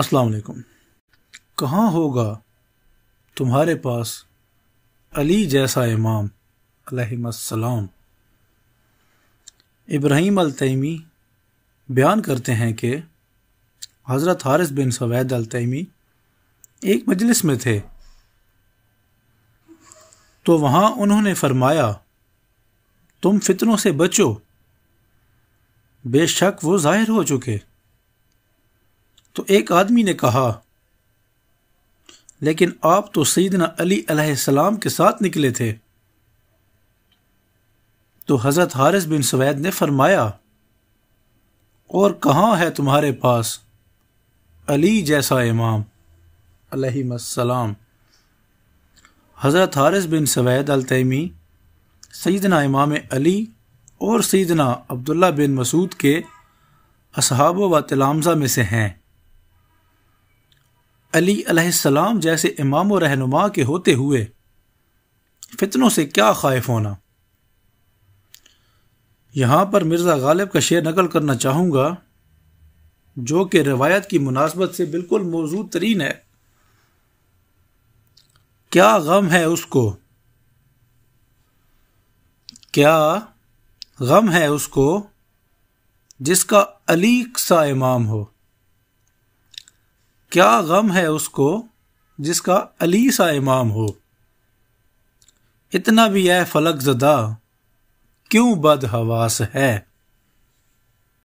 अस्सलाम वालेकुम कहाँ होगा तुम्हारे पास अली जैसा इमाम अलैहिस्सलाम इब्राहिम अलतमी बयान करते हैं कि हज़रत हारिस बिन सवैद अलतमी एक मजलिस में थे तो वहाँ उन्होंने फरमाया तुम फितनों से बचो बेशक वो जाहिर हो चुके तो एक आदमी ने कहा लेकिन आप तो सईदना अली अलैहिस्सलाम के साथ निकले थे तो हज़रत हारिस बिन सवैद ने फरमाया और कहाँ है तुम्हारे पास अली जैसा इमाम अलैहिस्सलाम हज़रत हारिस बिन सवैद अलतैमी सईदना इमाम अली और सईदना अब्दुल्ला बिन मसूद के असहाब व तलामजा में से हैं अली सलाम जैसे इमाम और रहनुमा के होते हुए फितनों से क्या खाइफ होना यहाँ पर मिर्ज़ा गालिब का शेर नकल करना चाहूँगा जो कि रवायत की मुनासबत से बिल्कुल मौजूद तरीन है क्या गम है उसको क्या गम है उसको जिसका अलीक सा इमाम हो क्या गम है उसको जिसका अली सा इमाम हो इतना भी है फलक जदा क्यों बदहवास है